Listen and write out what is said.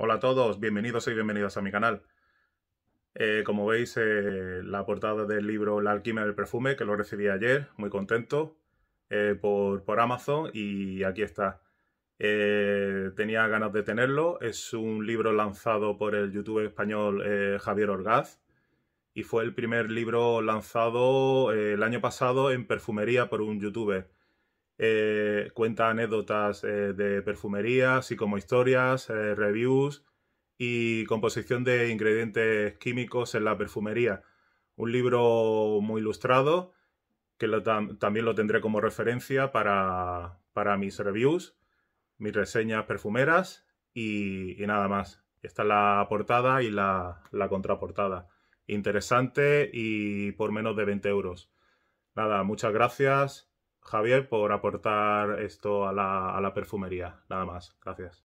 Hola a todos, bienvenidos y bienvenidas a mi canal. Eh, como veis, eh, la portada del libro La alquimia del perfume, que lo recibí ayer, muy contento, eh, por, por, Amazon y aquí está. tenía ganas de tenerlo, es un libro lanzado por el youtuber español Javier Orgaz y fue el primer libro lanzado el año pasado en perfumería por un youtuber. Eh, cuenta anécdotas eh, de perfumería, como historias, eh, reviews y composición de ingredientes químicos en la perfumería. Un libro muy ilustrado que también lo tendré como referencia para, mis reviews, mis reseñas perfumeras y, nada más. Está la portada y la, la contraportada. Interesante y por menos de 20 euros. Nada, muchas gracias Javier, por aportar esto a la, a la perfumería. Nada más, gracias.